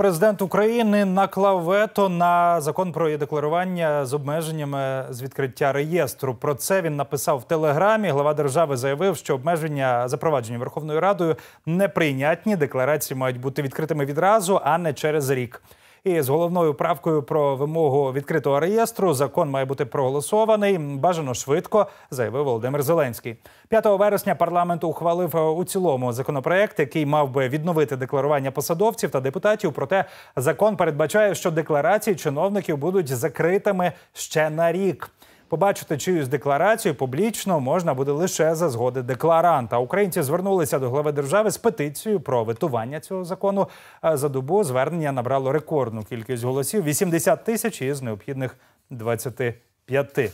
Президент України наклав вето на закон про е-декларування з обмеженнями з відкриття реєстру. Про це він написав в телеграмі. Глава держави заявив, що обмеження запроваджені Верховною Радою неприйнятні. Декларації мають бути відкритими відразу, а не через рік. І з головною правкою про вимогу відкритого реєстру закон має бути проголосований. Бажано швидко, заявив Володимир Зеленський. 5 вересня парламент ухвалив е, у цілому законопроект, який мав би відновити декларування посадовців та депутатів. Проте закон передбачає, що декларації чиновників будуть закритими ще на рік. Побачити чиюсь декларацію публічно можна буде лише за згоди декларанта. Українці звернулися до глави держави з петицією про витування цього закону. Е, за добу звернення набрало рекордну кількість голосів: 80 тисяч із необхідних 25.